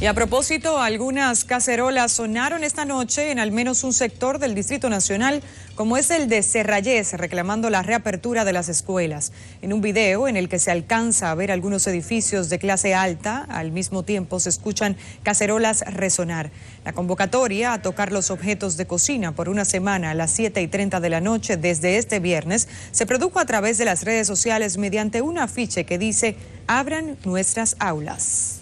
Y a propósito, algunas cacerolas sonaron esta noche en al menos un sector del Distrito Nacional, como es el de Cerrayés, reclamando la reapertura de las escuelas. En un video en el que se alcanza a ver algunos edificios de clase alta, al mismo tiempo se escuchan cacerolas resonar. La convocatoria a tocar los objetos de cocina por una semana a las 7 y 30 de la noche desde este viernes se produjo a través de las redes sociales mediante un afiche que dice abran nuestras aulas.